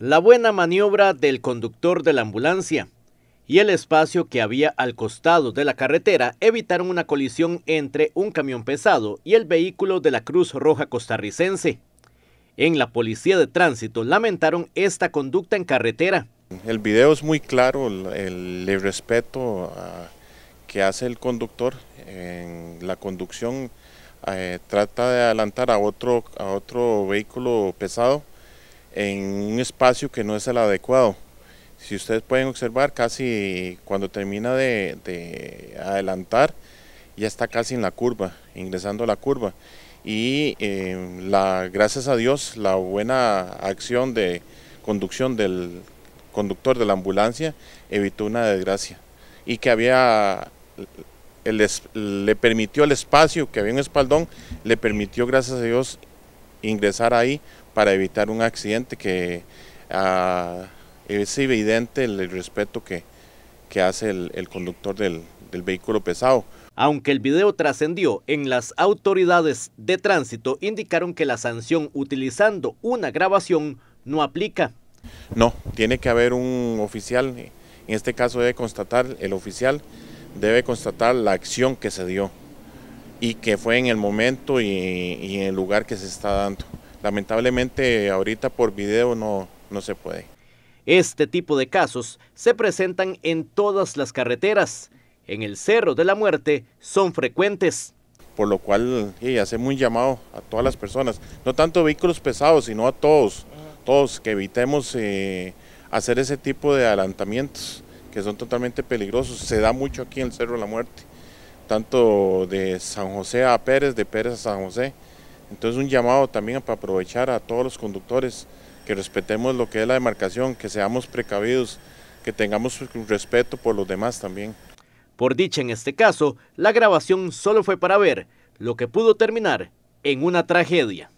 la buena maniobra del conductor de la ambulancia y el espacio que había al costado de la carretera evitaron una colisión entre un camión pesado y el vehículo de la Cruz Roja costarricense. En la policía de tránsito lamentaron esta conducta en carretera. El video es muy claro, el, respeto que hace el conductor en la conducción eh, trata de adelantar a otro, a otro vehículo pesado en un espacio que no es el adecuado. Si ustedes pueden observar, casi cuando termina de, adelantar, ya está casi en la curva, ingresando a la curva. Y em, la, gracias a Dios, la buena acción de conducción del conductor de la ambulancia evitó una desgracia y que había le permitió el espacio, que había un espaldón, le permitió, gracias a Dios, ingresar ahí para evitar un accidente que ah, es evidente el, respeto que, hace el, conductor del, vehículo pesado. Aunque el video trascendió, en las autoridades de tránsito indicaron que la sanción utilizando una grabación no aplica. No, tiene que haber un oficial, en este caso debe constatar, el oficial debe constatar la acción que se dio y que fue en el momento y en el lugar que se está dando. Lamentablemente ahorita por video no, no se puede. Este tipo de casos se presentan en todas las carreteras. En el Cerro de la Muerte son frecuentes. Por lo cual hacemos un llamado a todas las personas, no tanto vehículos pesados, sino a todos, todos que evitemos eh, hacer ese tipo de adelantamientos que son totalmente peligrosos. Se da mucho aquí en el Cerro de la Muerte, tanto de San José a Pérez, de Pérez a San José. Entonces un llamado también para aprovechar a todos los conductores que respetemos lo que es la demarcación, que seamos precavidos, que tengamos respeto por los demás también. Por dicha en este caso, la grabación solo fue para ver lo que pudo terminar en una tragedia.